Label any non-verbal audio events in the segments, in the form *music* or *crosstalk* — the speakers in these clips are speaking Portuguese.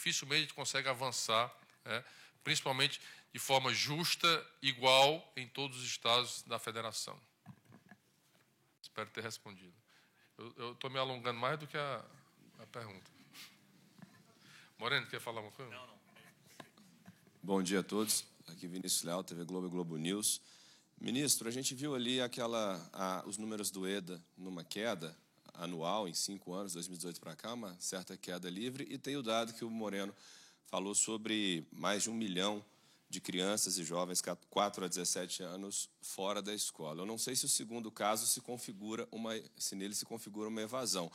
dificilmente a gente consegue avançar, né, principalmente de forma justa, igual em todos os estados da federação. Espero ter respondido. Eu estou me alongando mais do que a, a pergunta. Moreno, quer falar uma coisa? Não, não. Bom dia a todos. Aqui Vinícius Leal, TV Globo e Globo News. Ministro, a gente viu ali aquela, a, os números do EDA numa queda, anual em cinco anos, 2018 para cá, uma certa queda livre, e tem o dado que o Moreno falou sobre mais de um milhão de crianças e jovens 4 a 17 anos fora da escola. Eu não sei se o segundo caso se configura uma se nele se configura uma evasão,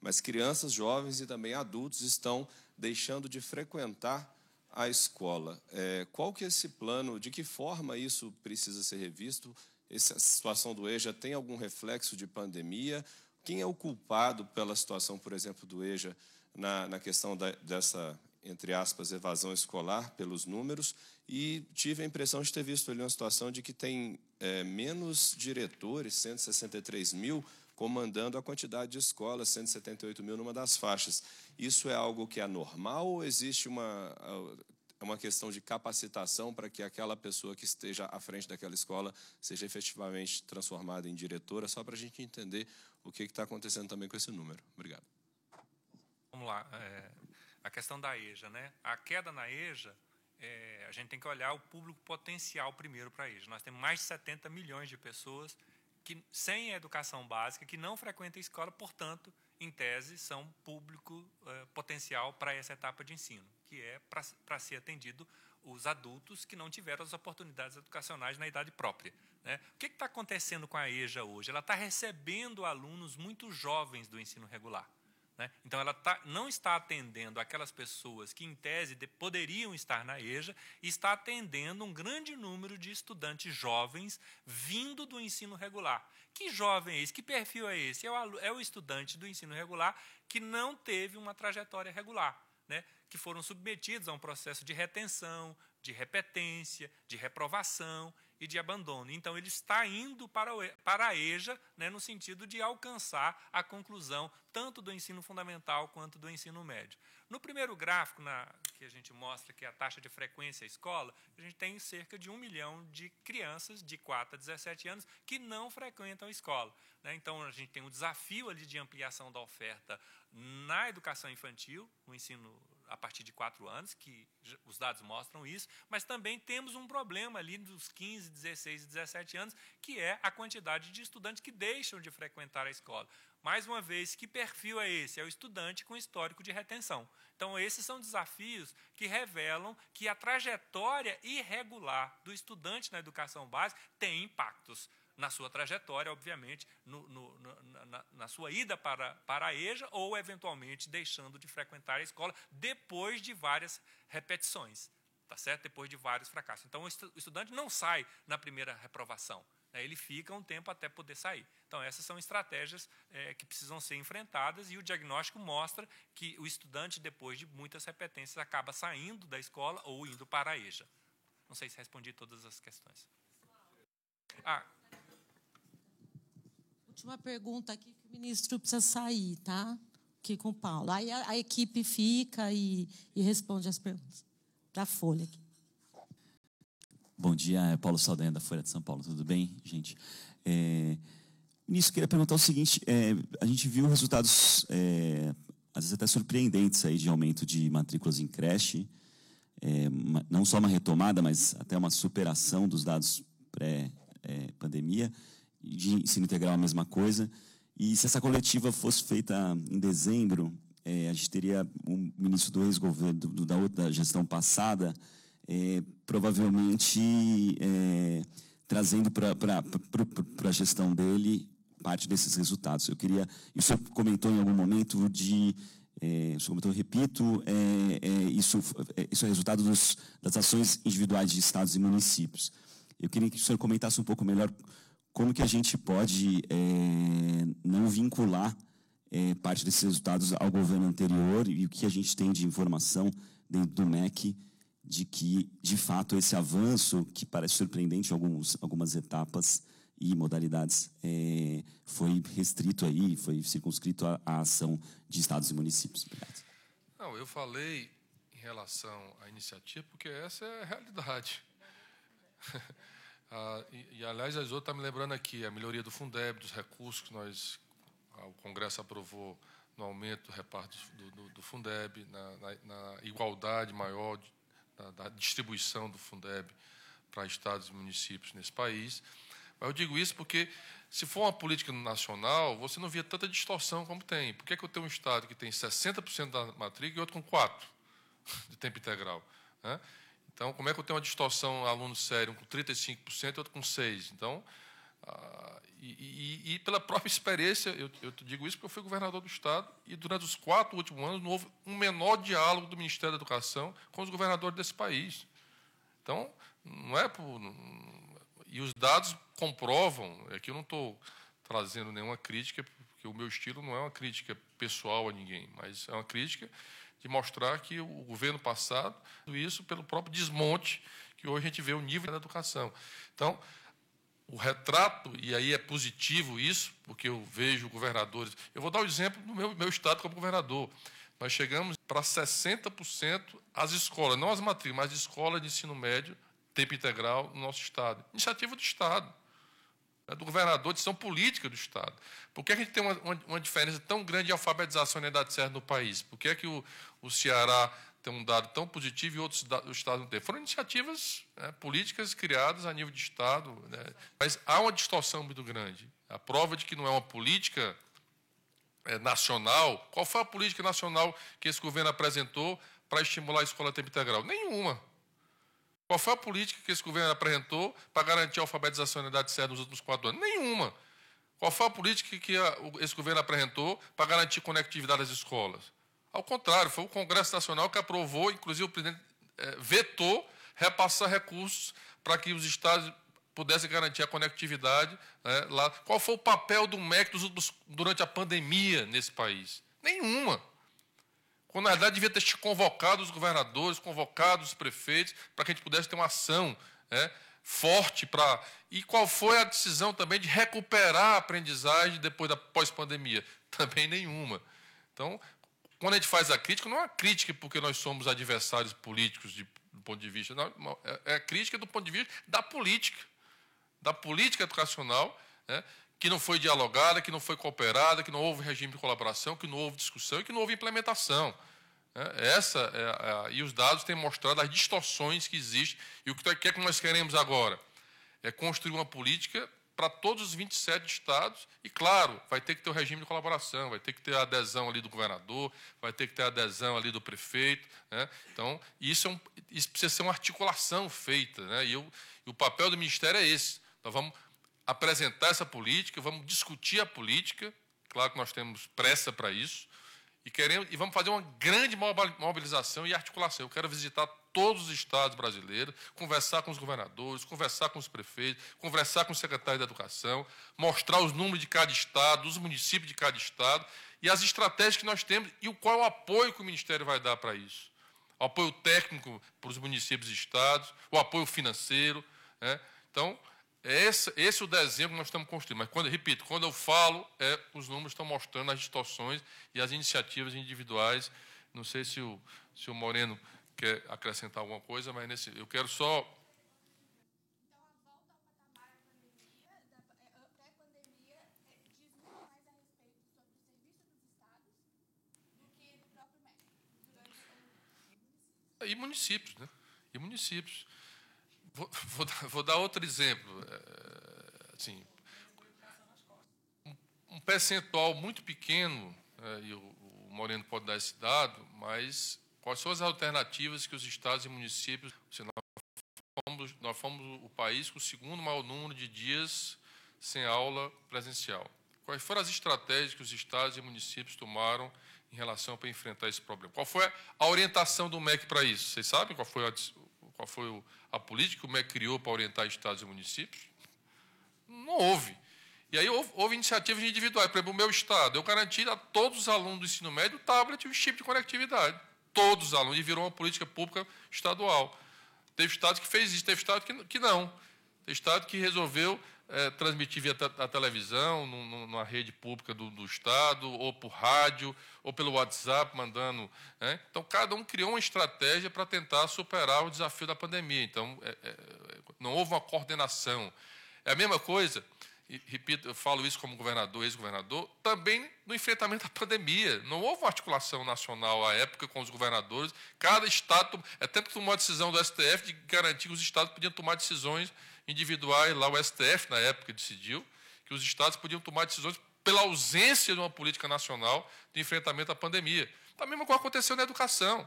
mas crianças, jovens e também adultos estão deixando de frequentar a escola. É, qual que é esse plano? De que forma isso precisa ser revisto? Essa situação do EJA tem algum reflexo de pandemia quem é o culpado pela situação, por exemplo, do EJA na, na questão da, dessa, entre aspas, evasão escolar pelos números? E tive a impressão de ter visto ali uma situação de que tem é, menos diretores, 163 mil, comandando a quantidade de escolas, 178 mil numa das faixas. Isso é algo que é normal ou existe uma, uma questão de capacitação para que aquela pessoa que esteja à frente daquela escola seja efetivamente transformada em diretora? Só para a gente entender o que é está acontecendo também com esse número. Obrigado. Vamos lá. É, a questão da EJA. Né? A queda na EJA, é, a gente tem que olhar o público potencial primeiro para a EJA. Nós temos mais de 70 milhões de pessoas que, sem educação básica, que não frequentam a escola, portanto, em tese, são público é, potencial para essa etapa de ensino que é para ser atendido os adultos que não tiveram as oportunidades educacionais na idade própria. Né? O que está acontecendo com a EJA hoje? Ela está recebendo alunos muito jovens do ensino regular. Né? Então, ela tá, não está atendendo aquelas pessoas que, em tese, de, poderiam estar na EJA, está atendendo um grande número de estudantes jovens vindo do ensino regular. Que jovem é esse? Que perfil é esse? É o, é o estudante do ensino regular que não teve uma trajetória regular. Né? que foram submetidos a um processo de retenção, de repetência, de reprovação e de abandono. Então, ele está indo para, para a EJA né, no sentido de alcançar a conclusão tanto do ensino fundamental quanto do ensino médio. No primeiro gráfico na, que a gente mostra, que é a taxa de frequência à escola, a gente tem cerca de um milhão de crianças de 4 a 17 anos que não frequentam a escola. Né? Então, a gente tem um desafio ali de ampliação da oferta na educação infantil, no ensino a partir de 4 anos, que os dados mostram isso, mas também temos um problema ali dos 15, 16 e 17 anos, que é a quantidade de estudantes que deixam de frequentar a escola. Mais uma vez, que perfil é esse? É o estudante com histórico de retenção. Então, esses são desafios que revelam que a trajetória irregular do estudante na educação básica tem impactos na sua trajetória, obviamente, no, no, na, na, sua ida para, para a EJA ou, eventualmente, deixando de frequentar a escola depois de várias repetições, tá certo? depois de vários fracassos. Então, o estudante não sai na primeira reprovação. Né? Ele fica um tempo até poder sair. Então, essas são estratégias é, que precisam ser enfrentadas e o diagnóstico mostra que o estudante, depois de muitas repetências, acaba saindo da escola ou indo para a EJA. Não sei se respondi todas as questões. Ah, última pergunta aqui, que o ministro precisa sair, tá? Aqui com o Paulo. Aí a, a equipe fica e, e responde as perguntas. da Folha aqui. Bom dia, é Paulo Saldanha da Folha de São Paulo. Tudo bem, gente? É, ministro, queria perguntar o seguinte: é, a gente viu resultados, é, às vezes até surpreendentes, aí, de aumento de matrículas em creche. É, não só uma retomada, mas até uma superação dos dados pré-pandemia. É, de ensino integral a mesma coisa. E se essa coletiva fosse feita em dezembro, é, a gente teria o um ministro do ex-governo, do, da outra gestão passada, é, provavelmente é, trazendo para a gestão dele parte desses resultados. Eu queria. E o senhor comentou em algum momento de. É, o senhor comentou, repito, é, é, isso, é, isso é resultado dos, das ações individuais de estados e municípios. Eu queria que o senhor comentasse um pouco melhor como que a gente pode é, não vincular é, parte desses resultados ao governo anterior e o que a gente tem de informação dentro do MEC de que, de fato, esse avanço, que parece surpreendente em alguns, algumas etapas e modalidades, é, foi restrito aí, foi circunscrito à, à ação de estados e municípios. Obrigado. Não, eu falei em relação à iniciativa porque essa é a realidade. *laughs* Ah, e, e, aliás, a Isoto está me lembrando aqui a melhoria do Fundeb, dos recursos que nós, ah, o Congresso aprovou no aumento do reparto do, do, do Fundeb, na, na, na, igualdade maior de, da distribuição do Fundeb para estados e municípios nesse país. Mas eu digo isso porque, se for uma política nacional, você não via tanta distorção como tem. Por que, é que eu tenho um Estado que tem 60% da matrícula e outro com 4% *laughs* de tempo integral? Né? Então, como é que eu tenho uma distorção aluno sério, um com 35% outro com 6%? Então, ah, e, e, e, pela própria *laughs* experiência, eu, eu, digo isso porque eu fui governador do Estado e durante os quatro últimos anos não houve um menor diálogo do Ministério da Educação com os governadores desse país. Então, não é por. E os dados comprovam, é que eu não estou trazendo nenhuma crítica, porque o meu estilo não é uma crítica pessoal a ninguém, mas é uma crítica de mostrar que o governo passado, isso pelo próprio desmonte que hoje a gente vê o nível da educação. Então, o retrato, e aí é positivo isso, porque eu vejo governadores. Eu vou dar o um exemplo do meu, meu estado como governador. Nós chegamos para 60% as escolas, não as matrículas, mas escolas de ensino médio, tempo integral no nosso estado. Iniciativa do Estado né, do governador, decisão política do Estado. Por que a gente tem uma, uma, uma diferença tão grande de alfabetização na idade certa no país? Por que, é que o, o Ceará tem um dado tão positivo e outros estados não têm. Foram iniciativas né, políticas criadas a nível de Estado, né, mas há uma distorção muito grande. A prova de que não é uma política é, nacional. Qual foi a política nacional que esse governo apresentou para estimular a escola tempo integral? Nenhuma. Qual foi a política que esse governo apresentou para garantir a alfabetização na idade certa nos últimos quatro anos? Nenhuma. Qual foi a política que esse governo apresentou para garantir conectividade às escolas? Ao contrário, foi o Congresso Nacional que aprovou, inclusive o presidente é, vetou repassar recursos para que os estados pudessem garantir a conectividade né, lá. Qual foi o papel do MEC durante a pandemia nesse país? Nenhuma. Quando, na verdade, devia ter convocado os governadores, convocado os prefeitos, para que a gente pudesse ter uma ação né, forte para. E qual foi a decisão também de recuperar a aprendizagem depois da pós-pandemia? *laughs* Também nenhuma. Então, quando a gente faz a crítica, não é uma crítica porque nós somos adversários políticos de, do ponto de vista. Não, é a é crítica do ponto de vista da política, da política educacional, né, que não foi dialogada, que não foi cooperada, que não houve regime de colaboração, que não houve discussão e que não houve implementação. Né. Essa é, é a, e os dados têm mostrado as distorções que existem. E o que é que é nós queremos agora? É construir uma política para todos os 27 estados, e claro, vai ter que ter o regime de colaboração, vai ter que ter a adesão ali do governador, vai ter que ter a adesão ali do prefeito. Né? Então, isso, é um, isso precisa ser uma articulação feita. Né? E, eu, e o papel do Ministério é esse. Nós vamos apresentar essa política, vamos discutir a política, claro que nós temos pressa para isso, e, queremos, e vamos fazer uma grande mobilização e articulação. Eu quero visitar todos os estados brasileiros, conversar com os governadores, conversar com os prefeitos, conversar com os secretários da educação, mostrar os números de cada estado, os municípios de cada estado e as estratégias que nós temos e qual é o apoio que o Ministério vai dar para isso. O apoio técnico para os municípios e estados, o apoio financeiro. Né? Então, é esse, esse é o desenho que nós estamos construindo. Mas, quando, repito, quando eu falo, é, os números estão mostrando as distorções e as iniciativas individuais. Não sei se o, se o Moreno quer acrescentar alguma coisa, mas nesse, eu quero só e municípios, né? E municípios. Vou, *laughs* vou, vou, dar outro exemplo assim, um percentual muito pequeno, é, e o, o Moreno pode dar esse dado, mas quais são as alternativas que os estados e municípios. Nós fomos, nós fomos o país com o segundo maior número de dias sem aula presencial. Quais foram as estratégias que os estados e municípios tomaram em relação para enfrentar esse problema? Qual foi a orientação do MEC para isso? Vocês sabem qual foi a, qual foi a política que o MEC criou para orientar estados e municípios? não houve. E aí houve, houve iniciativas individuais. Por exemplo, o meu estado, eu garanti a todos os alunos do ensino médio o tablet e o chip de conectividade. Todos os alunos. E virou uma política pública estadual. Teve estado que fez isso, teve estado que, que não. Teve estado que resolveu é, transmitir via a televisão, numa rede pública do, do, Estado, ou por rádio, ou pelo WhatsApp, mandando. Né? Então, cada um criou uma estratégia para tentar superar o desafio da pandemia. Então, é, é, não houve uma coordenação. É a mesma coisa, e, repito, eu falo isso como governador, ex-governador, também no enfrentamento à pandemia. Não houve uma articulação nacional à época com os governadores. Cada Estado. É porque que tomou a decisão do STF de garantir que os Estados podiam tomar decisões individuais. Lá o STF, na época, decidiu que os Estados podiam tomar decisões pela ausência de uma política nacional de enfrentamento à pandemia. Da tá mesma coisa aconteceu na educação,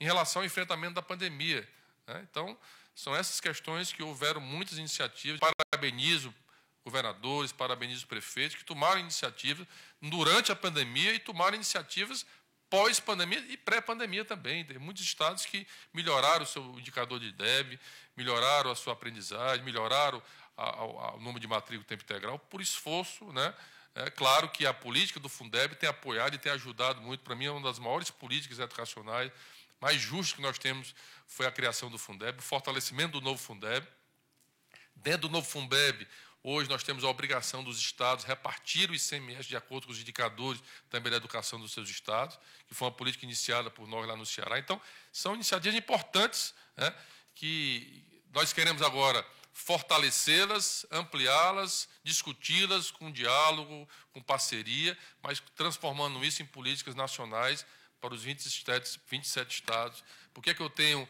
em relação ao enfrentamento da pandemia. Né? Então, são essas questões que houveram muitas iniciativas. Parabenizo governadores, parabenizo prefeitos que tomaram iniciativas durante a pandemia e tomaram iniciativas pós-pandemia e pré-pandemia também. Tem muitos estados que melhoraram o seu indicador de DEB, melhoraram a sua aprendizagem, melhoraram a, a, a, o número de matrícula tempo integral por esforço, né? É claro que a política do Fundeb tem apoiado e tem ajudado muito. Para mim, é uma das maiores políticas educacionais mais justo que nós temos foi a criação do Fundeb, o fortalecimento do novo Fundeb. Dentro do novo Fundeb, hoje nós temos a obrigação dos estados repartir o ICMS de acordo com os indicadores também da educação dos seus estados, que foi uma política iniciada por nós lá no Ceará. Então, são iniciativas importantes né, que nós queremos agora fortalecê-las, ampliá-las, discuti-las com diálogo, com parceria, mas transformando isso em políticas nacionais para os 27, estados? Por que, é que eu tenho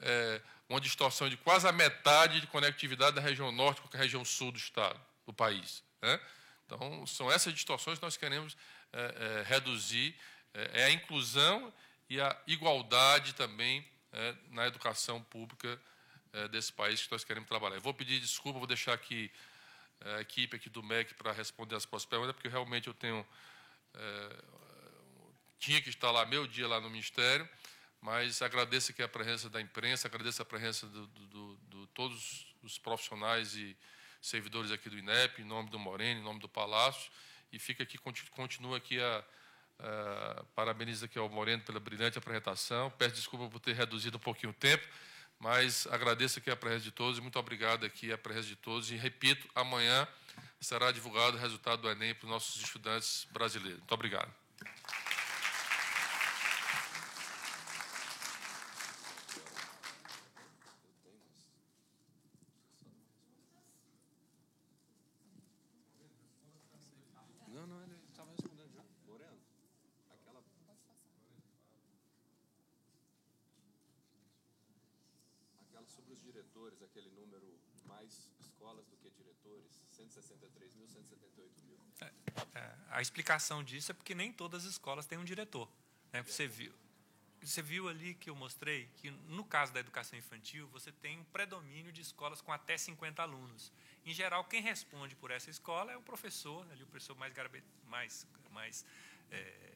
é, uma distorção de quase a metade de conectividade da região norte com a região sul do estado, do país? Né? Então, são essas distorções que nós queremos é, é reduzir. É, é, a inclusão e a igualdade também é, na educação pública desse país que nós queremos trabalhar. Eu vou pedir desculpa, vou deixar aqui a equipe aqui do MEC para responder as próximas perguntas, porque realmente eu tenho tinha que estar lá meu dia lá no ministério, mas agradeço aqui a presença da imprensa, agradeço a presença de do, do, do, todos os profissionais e servidores aqui do INEP, em nome do Moreno, em nome do Palácio, e fica aqui, continua aqui a, a parabenizo aqui ao Moreno pela brilhante apresentação, peço desculpa por ter reduzido um pouquinho o tempo, mas agradeço aqui a presença de todos e muito obrigado aqui a presença de todos. E repito, amanhã será divulgado o resultado do Enem para os nossos estudantes brasileiros. Muito obrigado. sobre os diretores, aquele número mais escolas do que diretores, 163 mil, 178 mil. É, é, a explicação disso é porque nem todas as escolas têm um diretor. Né? Você é. viu, você viu ali que eu mostrei que no caso da educação infantil você tem um predomínio de escolas com até 50 alunos. Em geral, quem responde por essa escola é o professor, ali o professor mais garabet, mais mais é,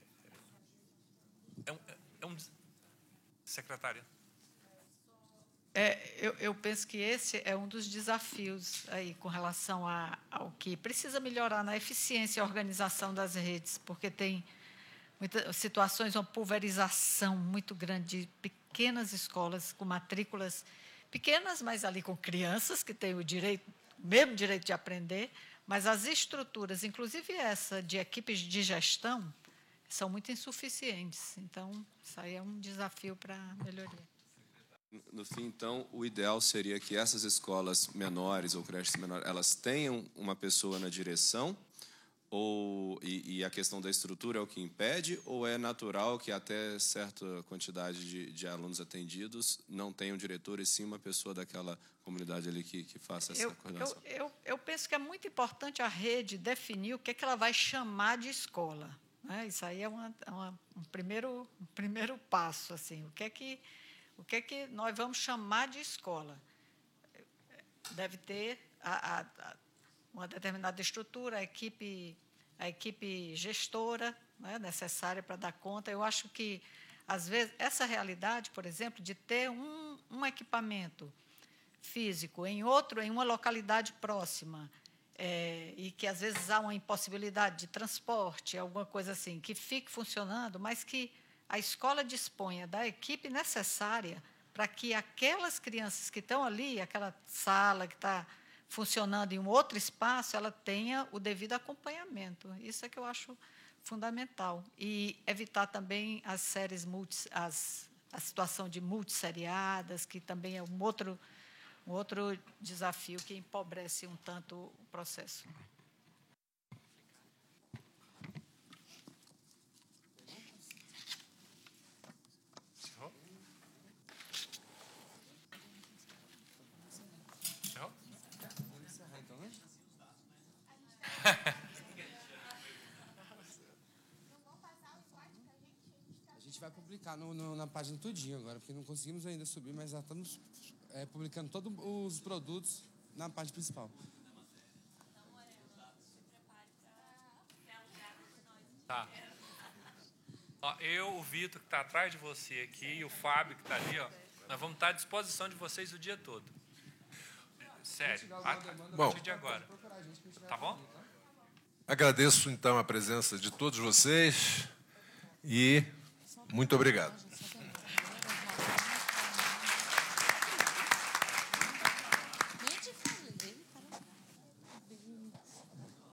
é um, é um secretário é, eu, eu, penso que esse é um dos desafios aí com relação a, ao que precisa melhorar na eficiência e organização das redes, porque tem muitas situações, uma pulverização muito grande de pequenas escolas com matrículas pequenas, mas ali com crianças que têm o direito, mesmo direito de aprender, mas as estruturas, inclusive essa de equipes de gestão, são muito insuficientes. Então, isso aí é um desafio para melhoria. No fim, então, o ideal seria que essas escolas menores ou creches menores, elas tenham uma pessoa na direção ou e, e, a questão da estrutura é o que impede ou é natural que até certa quantidade de, de alunos atendidos não tenham diretor e sim uma pessoa daquela comunidade ali que, que faça essa eu, coordenação? Eu, eu, eu, penso que é muito importante a rede definir o que, é que ela vai chamar de escola. Né? Isso aí é uma, é uma, um, primeiro, um primeiro passo. assim O que é que o que é que nós vamos chamar de escola? Deve ter a, a, a uma determinada estrutura, a equipe, a equipe gestora né, necessária para dar conta. Eu acho que, às vezes, essa realidade, por exemplo, de ter um, um equipamento físico em outro, em uma localidade próxima, é, e que às vezes há uma impossibilidade de transporte, alguma coisa assim, que fique funcionando, mas que a escola disponha da equipe necessária para que aquelas crianças que estão ali, aquela sala que está funcionando em um outro espaço, ela tenha o devido acompanhamento. Isso é que eu acho fundamental. E evitar também as séries multi, as, a situação de multisseriadas, que também é um outro, um outro desafio que empobrece um tanto o processo. *laughs* a gente vai publicar no, no, na página tudinho agora, porque não conseguimos ainda subir, mas já estamos é, publicando todos os produtos na página principal. Tá. Ó, eu, o Vitor, que está atrás de você aqui, e o Fábio, que está ali, ó, nós vamos estar à disposição de vocês o dia todo. Sério. A, a, a, bom. partir de agora. Tá bom? Agradeço então a presença de todos vocês e muito obrigado.